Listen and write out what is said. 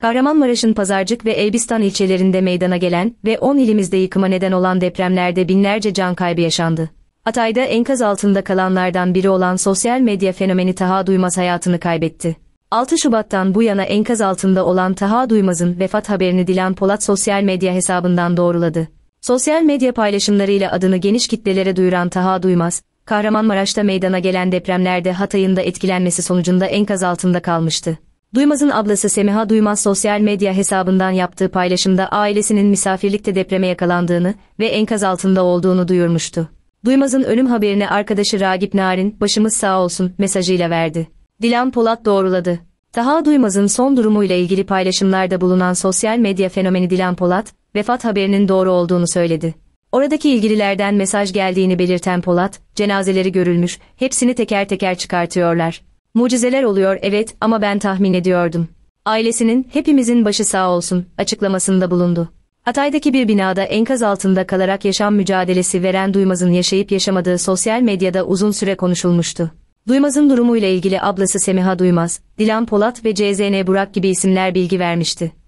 Kahramanmaraş'ın Pazarcık ve Elbistan ilçelerinde meydana gelen ve 10 ilimizde yıkıma neden olan depremlerde binlerce can kaybı yaşandı. Hatay'da enkaz altında kalanlardan biri olan sosyal medya fenomeni Taha Duymaz hayatını kaybetti. 6 Şubat'tan bu yana enkaz altında olan Taha Duymaz'ın vefat haberini Dilan Polat sosyal medya hesabından doğruladı. Sosyal medya paylaşımlarıyla adını geniş kitlelere duyuran Taha Duymaz, Kahramanmaraş'ta meydana gelen depremlerde Hatay'ın da etkilenmesi sonucunda enkaz altında kalmıştı. Duymaz'ın ablası Semiha Duymaz sosyal medya hesabından yaptığı paylaşımda ailesinin misafirlikte depreme yakalandığını ve enkaz altında olduğunu duyurmuştu. Duymaz'ın ölüm haberini arkadaşı Ragip Narin, başımız sağ olsun mesajıyla verdi. Dilan Polat doğruladı. Daha Duymaz'ın son durumuyla ilgili paylaşımlarda bulunan sosyal medya fenomeni Dilan Polat, vefat haberinin doğru olduğunu söyledi. Oradaki ilgililerden mesaj geldiğini belirten Polat, cenazeleri görülmüş, hepsini teker teker çıkartıyorlar. Mucizeler oluyor evet ama ben tahmin ediyordum. Ailesinin hepimizin başı sağ olsun açıklamasında bulundu. Hatay'daki bir binada enkaz altında kalarak yaşam mücadelesi veren Duymaz'ın yaşayıp yaşamadığı sosyal medyada uzun süre konuşulmuştu. Duymaz'ın durumuyla ilgili ablası Semiha Duymaz, Dilan Polat ve CZN Burak gibi isimler bilgi vermişti.